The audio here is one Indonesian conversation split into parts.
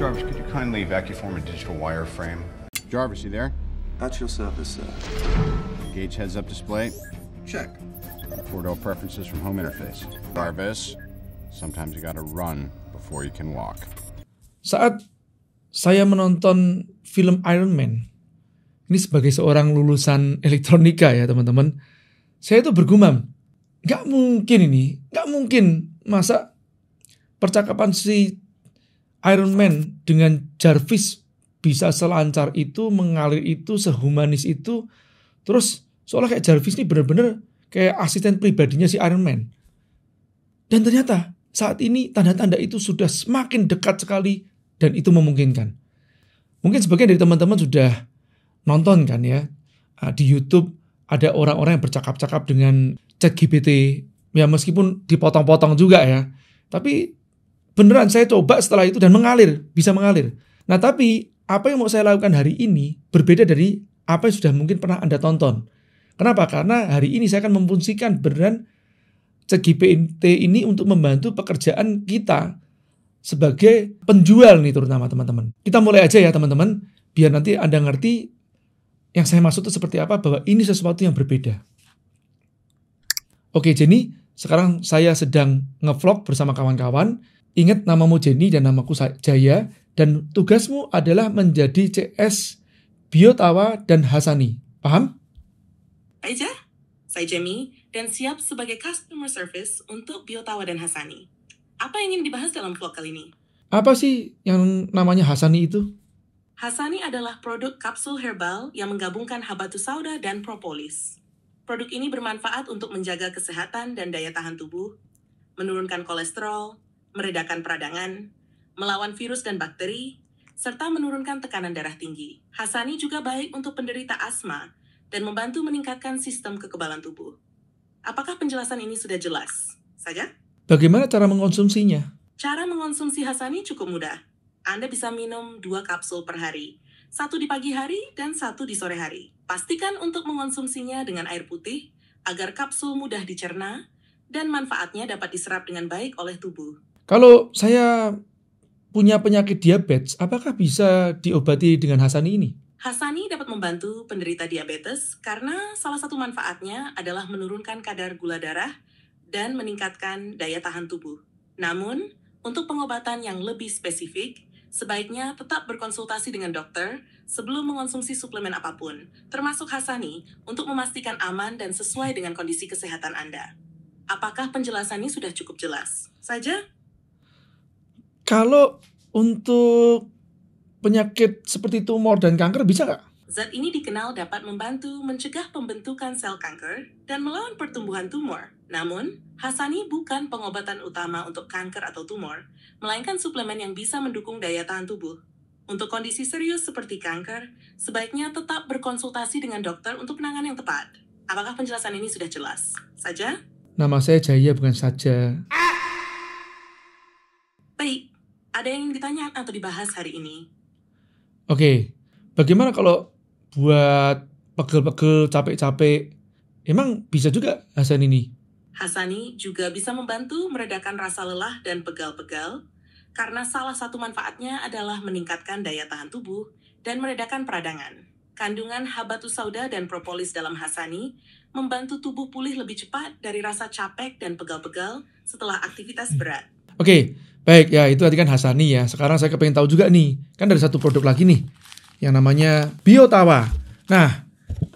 Jarvis, could you kindly vacuform a digital wireframe? Jarvis, you there? At your service, sir. Gauge heads-up display. Check. preferences from home interface. Jarvis, sometimes you gotta run before you can walk. Saat saya menonton film Iron Man, ini sebagai seorang lulusan elektronika ya teman-teman, saya itu bergumam, nggak mungkin ini, nggak mungkin masa percakapan si Iron Man dengan Jarvis bisa selancar itu, mengalir itu, sehumanis itu. Terus seolah kayak Jarvis ini bener-bener kayak asisten pribadinya si Iron Man. Dan ternyata saat ini tanda-tanda itu sudah semakin dekat sekali dan itu memungkinkan. Mungkin sebagian dari teman-teman sudah nonton kan ya ah, di YouTube ada orang-orang yang bercakap-cakap dengan chat GPT ya meskipun dipotong-potong juga ya tapi beneran saya coba setelah itu dan mengalir, bisa mengalir. Nah, tapi apa yang mau saya lakukan hari ini berbeda dari apa yang sudah mungkin pernah Anda tonton. Kenapa? Karena hari ini saya akan memfungsikan beneran CGPNT ini untuk membantu pekerjaan kita sebagai penjual nih terutama teman-teman. Kita mulai aja ya teman-teman, biar nanti Anda ngerti yang saya maksud itu seperti apa bahwa ini sesuatu yang berbeda. Oke, jadi sekarang saya sedang ngevlog bersama kawan-kawan Ingat namamu Jenny dan namaku Jaya dan tugasmu adalah menjadi CS Biotawa dan Hasani. Paham? Aja, saya Jenny dan siap sebagai customer service untuk Biotawa dan Hasani. Apa yang ingin dibahas dalam vlog kali ini? Apa sih yang namanya Hasani itu? Hasani adalah produk kapsul herbal yang menggabungkan habatus sauda dan propolis. Produk ini bermanfaat untuk menjaga kesehatan dan daya tahan tubuh, menurunkan kolesterol, meredakan peradangan, melawan virus dan bakteri, serta menurunkan tekanan darah tinggi. Hasani juga baik untuk penderita asma dan membantu meningkatkan sistem kekebalan tubuh. Apakah penjelasan ini sudah jelas? Saja? Bagaimana cara mengonsumsinya? Cara mengonsumsi Hasani cukup mudah. Anda bisa minum dua kapsul per hari, satu di pagi hari dan satu di sore hari. Pastikan untuk mengonsumsinya dengan air putih agar kapsul mudah dicerna dan manfaatnya dapat diserap dengan baik oleh tubuh. Kalau saya punya penyakit diabetes, apakah bisa diobati dengan Hasani ini? Hasani dapat membantu penderita diabetes karena salah satu manfaatnya adalah menurunkan kadar gula darah dan meningkatkan daya tahan tubuh. Namun, untuk pengobatan yang lebih spesifik, sebaiknya tetap berkonsultasi dengan dokter sebelum mengonsumsi suplemen apapun, termasuk Hasani, untuk memastikan aman dan sesuai dengan kondisi kesehatan Anda. Apakah penjelasannya sudah cukup jelas? Saja? Kalau untuk penyakit seperti tumor dan kanker bisa nggak? Zat ini dikenal dapat membantu mencegah pembentukan sel kanker dan melawan pertumbuhan tumor. Namun, Hasani bukan pengobatan utama untuk kanker atau tumor, melainkan suplemen yang bisa mendukung daya tahan tubuh. Untuk kondisi serius seperti kanker, sebaiknya tetap berkonsultasi dengan dokter untuk penanganan yang tepat. Apakah penjelasan ini sudah jelas? Saja? Nama saya Jaya bukan saja. Baik, ada yang ditanya atau dibahas hari ini? Oke, okay. bagaimana kalau buat pegel-pegel capek-capek, emang bisa juga Hasan ini? Hasani juga bisa membantu meredakan rasa lelah dan pegal-pegal, karena salah satu manfaatnya adalah meningkatkan daya tahan tubuh dan meredakan peradangan. Kandungan habatus sauda dan propolis dalam hasani membantu tubuh pulih lebih cepat dari rasa capek dan pegal-pegal setelah aktivitas berat. Oke, baik ya itu tadi kan Hasani ya. Sekarang saya kepengen tahu juga nih, kan dari satu produk lagi nih yang namanya Biotawa. Nah,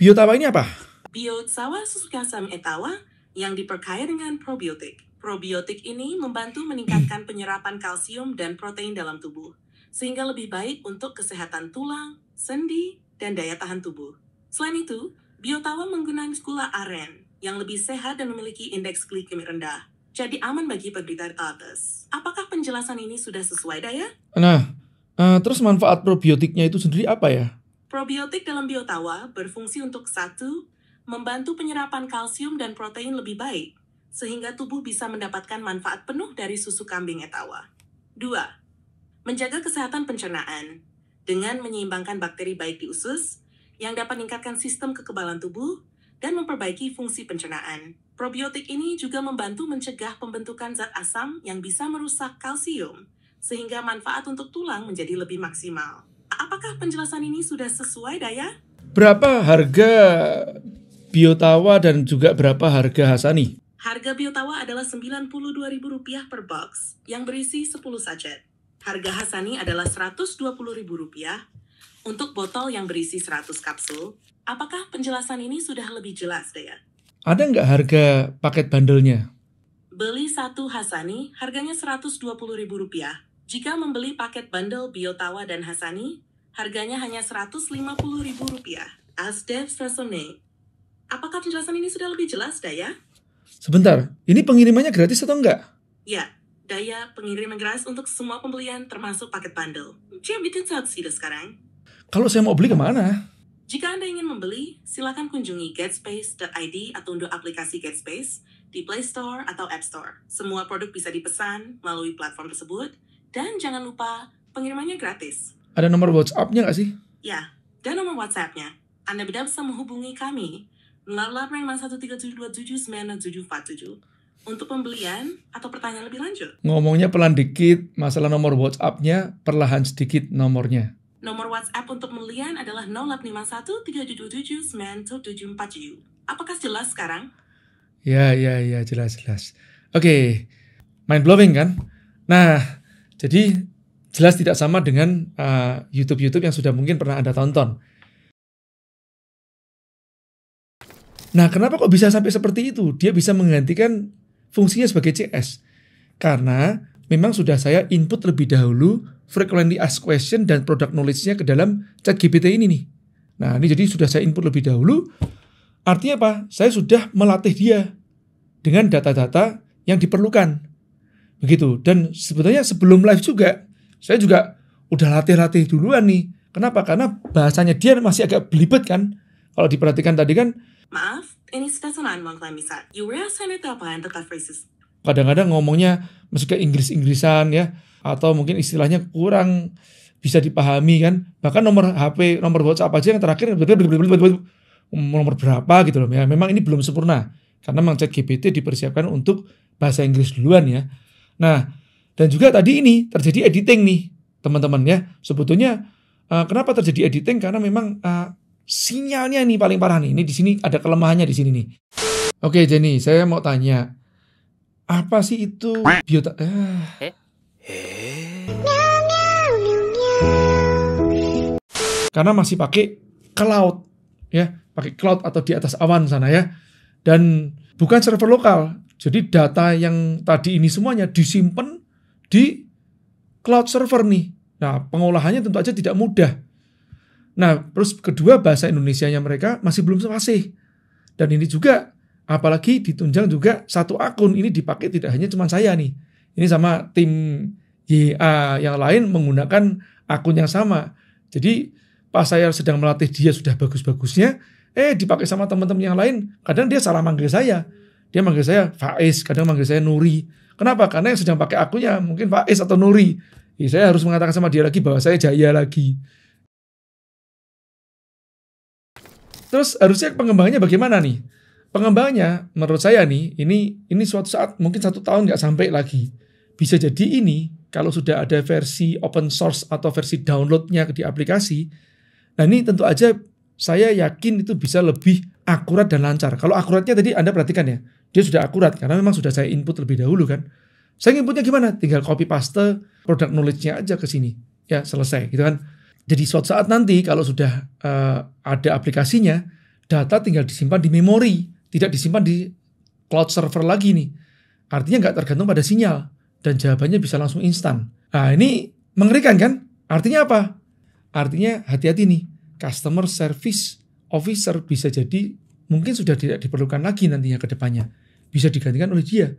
Biotawa ini apa? Biotawa susu kasam Etawa yang diperkaya dengan probiotik. Probiotik ini membantu meningkatkan penyerapan kalsium dan protein dalam tubuh, sehingga lebih baik untuk kesehatan tulang, sendi, dan daya tahan tubuh. Selain itu, Biotawa menggunakan gula aren yang lebih sehat dan memiliki indeks glikemik rendah jadi aman bagi penderita diabetes. Apakah penjelasan ini sudah sesuai, Daya? Nah, uh, terus manfaat probiotiknya itu sendiri apa ya? Probiotik dalam biotawa berfungsi untuk satu, membantu penyerapan kalsium dan protein lebih baik, sehingga tubuh bisa mendapatkan manfaat penuh dari susu kambing etawa. Dua, menjaga kesehatan pencernaan dengan menyeimbangkan bakteri baik di usus yang dapat meningkatkan sistem kekebalan tubuh dan memperbaiki fungsi pencernaan. Probiotik ini juga membantu mencegah pembentukan zat asam yang bisa merusak kalsium, sehingga manfaat untuk tulang menjadi lebih maksimal. Apakah penjelasan ini sudah sesuai daya? Berapa harga Biotawa dan juga berapa harga Hasani? Harga Biotawa adalah Rp92.000 per box yang berisi 10 sachet. Harga Hasani adalah Rp120.000 untuk botol yang berisi 100 kapsul. Apakah penjelasan ini sudah lebih jelas, Daya? Ada nggak harga paket bandelnya? Beli satu Hasani, harganya Rp120.000. Jika membeli paket bandel Biotawa dan Hasani, harganya hanya Rp150.000. Asdev Sasone. Apakah penjelasan ini sudah lebih jelas, Daya? Sebentar, ini pengirimannya gratis atau enggak? Ya, daya pengiriman gratis untuk semua pembelian termasuk paket bandel. Jom, itu sih sekarang. Kalau saya mau beli kemana? Jika Anda ingin membeli, silakan kunjungi getspace.id atau unduh aplikasi Getspace di Play Store atau App Store. Semua produk bisa dipesan melalui platform tersebut, dan jangan lupa pengirimannya gratis. Ada nomor WhatsApp-nya nggak sih? Ya, dan nomor WhatsApp-nya. Anda bisa menghubungi kami melalui untuk pembelian atau pertanyaan lebih lanjut. Ngomongnya pelan dikit, masalah nomor WhatsApp-nya perlahan sedikit nomornya. Nomor WhatsApp untuk Mulian adalah 0851 377 9747. Apakah jelas sekarang? Ya, ya, ya, jelas, jelas. Oke, okay. mind blowing kan? Nah, jadi jelas tidak sama dengan uh, youtube YouTube-YouTube yang sudah mungkin pernah Anda tonton. Nah, kenapa kok bisa sampai seperti itu? Dia bisa menggantikan fungsinya sebagai CS. Karena memang sudah saya input lebih dahulu frequently asked question dan product knowledge-nya ke dalam chat GPT ini nih. Nah, ini jadi sudah saya input lebih dahulu. Artinya apa? Saya sudah melatih dia dengan data-data yang diperlukan. Begitu. Dan sebetulnya sebelum live juga, saya juga udah latih-latih duluan nih. Kenapa? Karena bahasanya dia masih agak belibet kan. Kalau diperhatikan tadi kan, Maaf, ini stasiun uang you bisa. Yura to apa yang the kadang-kadang ngomongnya masih ke Inggris-Inggrisan ya atau mungkin istilahnya kurang bisa dipahami kan bahkan nomor HP nomor WhatsApp aja yang terakhir nomor berapa gitu loh ya memang ini belum sempurna karena memang chat GPT dipersiapkan untuk bahasa Inggris duluan ya nah dan juga tadi ini terjadi editing nih teman-teman ya sebetulnya uh, kenapa terjadi editing karena memang uh, sinyalnya nih paling parah nih ini di sini ada kelemahannya di sini nih oke Jenny saya mau tanya apa sih itu? Biota. Ah. Eh? Karena masih pakai cloud ya, pakai cloud atau di atas awan sana ya. Dan bukan server lokal. Jadi data yang tadi ini semuanya disimpan di cloud server nih. Nah, pengolahannya tentu aja tidak mudah. Nah, terus kedua bahasa Indonesia-nya mereka masih belum fasih. Dan ini juga Apalagi ditunjang juga satu akun ini dipakai tidak hanya cuma saya nih. Ini sama tim YA yang lain menggunakan akun yang sama. Jadi pas saya sedang melatih dia sudah bagus-bagusnya, eh dipakai sama teman-teman yang lain, kadang dia salah manggil saya. Dia manggil saya Faiz, kadang manggil saya Nuri. Kenapa? Karena yang sedang pakai akunya mungkin Faiz atau Nuri. Ya, saya harus mengatakan sama dia lagi bahwa saya jaya lagi. Terus harusnya pengembangannya bagaimana nih? Pengembangnya, menurut saya nih, ini ini suatu saat mungkin satu tahun nggak sampai lagi. Bisa jadi ini kalau sudah ada versi open source atau versi downloadnya di aplikasi, nah ini tentu aja saya yakin itu bisa lebih akurat dan lancar. Kalau akuratnya tadi Anda perhatikan ya, dia sudah akurat karena memang sudah saya input lebih dahulu kan. Saya inputnya gimana? Tinggal copy paste produk knowledge-nya aja ke sini. Ya, selesai gitu kan. Jadi suatu saat nanti kalau sudah uh, ada aplikasinya, data tinggal disimpan di memori tidak disimpan di cloud server lagi nih. Artinya nggak tergantung pada sinyal dan jawabannya bisa langsung instan. Nah ini mengerikan kan? Artinya apa? Artinya hati-hati nih, customer service officer bisa jadi mungkin sudah tidak diperlukan lagi nantinya ke depannya. Bisa digantikan oleh dia.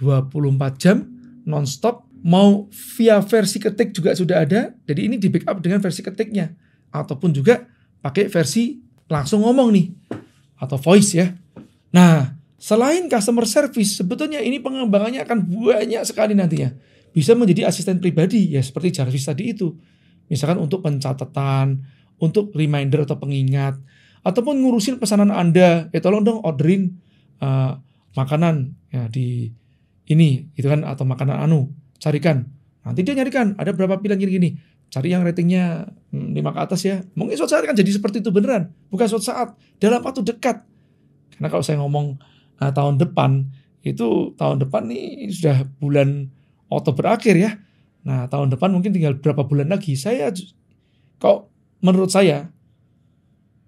24 jam non-stop, mau via versi ketik juga sudah ada. Jadi ini di backup dengan versi ketiknya ataupun juga pakai versi langsung ngomong nih atau voice ya. Nah, selain customer service, sebetulnya ini pengembangannya akan banyak sekali nantinya. Bisa menjadi asisten pribadi, ya seperti Jarvis tadi itu. Misalkan untuk pencatatan, untuk reminder atau pengingat, ataupun ngurusin pesanan Anda, ya tolong dong orderin uh, makanan ya, di ini, gitu kan, atau makanan anu, carikan. Nanti dia nyarikan, ada berapa pilihan gini-gini. Cari yang ratingnya hmm, 5 ke atas ya. Mungkin suatu saat kan jadi seperti itu beneran. Bukan suatu saat, dalam waktu dekat karena kalau saya ngomong uh, tahun depan, itu tahun depan nih sudah bulan Oktober akhir ya. Nah, tahun depan mungkin tinggal berapa bulan lagi. Saya kok menurut saya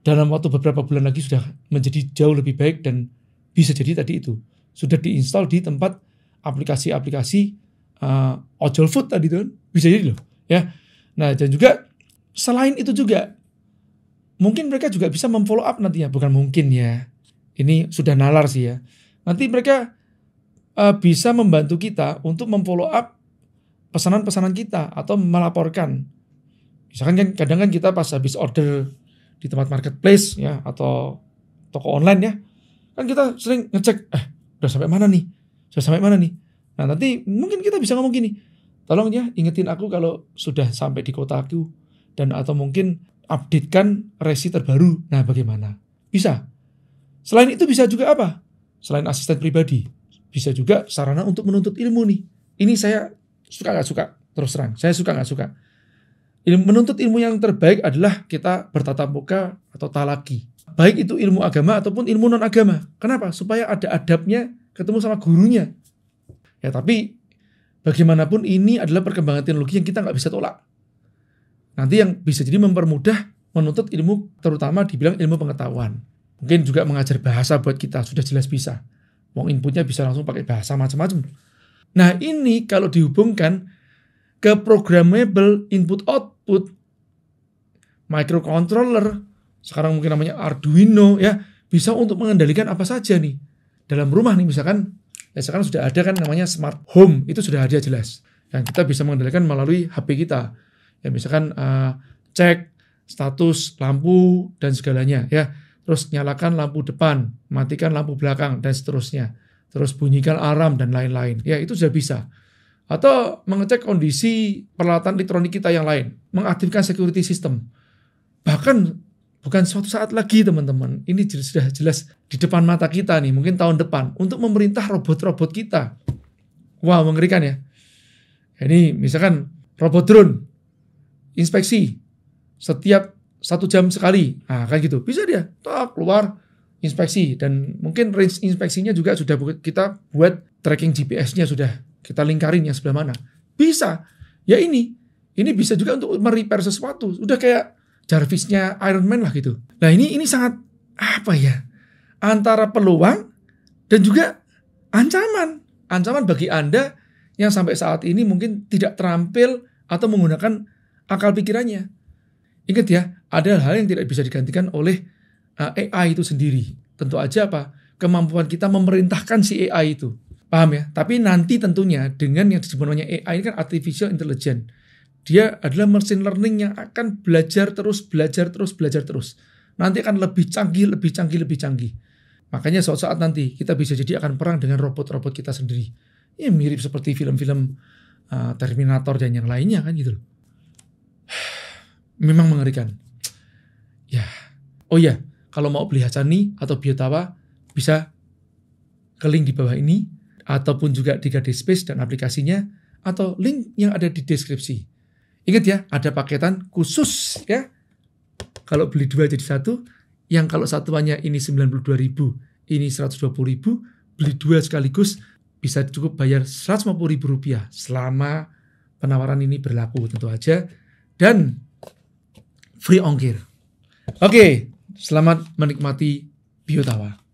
dalam waktu beberapa bulan lagi sudah menjadi jauh lebih baik dan bisa jadi tadi itu sudah diinstal di tempat aplikasi-aplikasi uh, ojol food tadi tuh kan. bisa jadi loh ya. Nah, dan juga selain itu juga mungkin mereka juga bisa memfollow up nantinya bukan mungkin ya. Ini sudah nalar sih ya. Nanti mereka uh, bisa membantu kita untuk memfollow up pesanan-pesanan kita atau melaporkan. Misalkan kan kadang kan kita pas habis order di tempat marketplace ya atau toko online ya, kan kita sering ngecek, eh udah sampai mana nih? Sudah sampai mana nih? Nah nanti mungkin kita bisa ngomong gini, tolong ya ingetin aku kalau sudah sampai di kota aku dan atau mungkin updatekan resi terbaru. Nah bagaimana? Bisa. Selain itu bisa juga apa? Selain asisten pribadi, bisa juga sarana untuk menuntut ilmu nih. Ini saya suka nggak suka terus terang. Saya suka nggak suka. Ilmu, menuntut ilmu yang terbaik adalah kita bertatap muka atau talaki. Baik itu ilmu agama ataupun ilmu non agama. Kenapa? Supaya ada adabnya ketemu sama gurunya. Ya tapi bagaimanapun ini adalah perkembangan teknologi yang kita nggak bisa tolak. Nanti yang bisa jadi mempermudah menuntut ilmu terutama dibilang ilmu pengetahuan. Mungkin juga mengajar bahasa buat kita, sudah jelas bisa. Wong inputnya bisa langsung pakai bahasa macam-macam. Nah ini kalau dihubungkan ke programmable input output microcontroller sekarang mungkin namanya Arduino ya bisa untuk mengendalikan apa saja nih dalam rumah nih misalkan ya sekarang sudah ada kan namanya smart home itu sudah ada jelas yang kita bisa mengendalikan melalui HP kita ya misalkan uh, cek status lampu dan segalanya ya terus nyalakan lampu depan, matikan lampu belakang, dan seterusnya. Terus bunyikan alarm dan lain-lain. Ya, itu sudah bisa. Atau mengecek kondisi peralatan elektronik kita yang lain. Mengaktifkan security system. Bahkan bukan suatu saat lagi teman-teman. Ini sudah jelas di depan mata kita nih, mungkin tahun depan. Untuk memerintah robot-robot kita. wow, mengerikan ya. Ini misalkan robot drone, inspeksi. Setiap satu jam sekali. Nah, kan gitu. Bisa dia tak keluar inspeksi dan mungkin range inspeksinya juga sudah kita buat tracking GPS-nya sudah kita lingkarin yang sebelah mana. Bisa. Ya ini. Ini bisa juga untuk merepair sesuatu. sudah kayak Jarvisnya Iron Man lah gitu. Nah, ini ini sangat apa ya? Antara peluang dan juga ancaman. Ancaman bagi Anda yang sampai saat ini mungkin tidak terampil atau menggunakan akal pikirannya. Ingat ya, ada hal yang tidak bisa digantikan oleh eh, AI itu sendiri. Tentu aja apa? Kemampuan kita memerintahkan si AI itu. Paham ya? Tapi nanti tentunya dengan yang disebut namanya AI ini kan artificial intelligence. Dia adalah machine learning yang akan belajar terus, belajar terus, belajar terus. Nanti akan lebih canggih, lebih canggih, lebih canggih. Makanya suatu saat nanti kita bisa jadi akan perang dengan robot-robot kita sendiri. Ya mirip seperti film-film uh, Terminator dan yang lainnya kan gitu loh memang mengerikan. Ya. Oh ya, kalau mau beli Hacani atau Biotawa bisa ke link di bawah ini ataupun juga di Gadis Space dan aplikasinya atau link yang ada di deskripsi. Ingat ya, ada paketan khusus ya. Kalau beli dua jadi satu, yang kalau satuannya ini 92.000, ini 120.000, beli dua sekaligus bisa cukup bayar rp 150.000 rupiah selama penawaran ini berlaku tentu aja. Dan free ongkir. Oke, selamat menikmati Biotawa.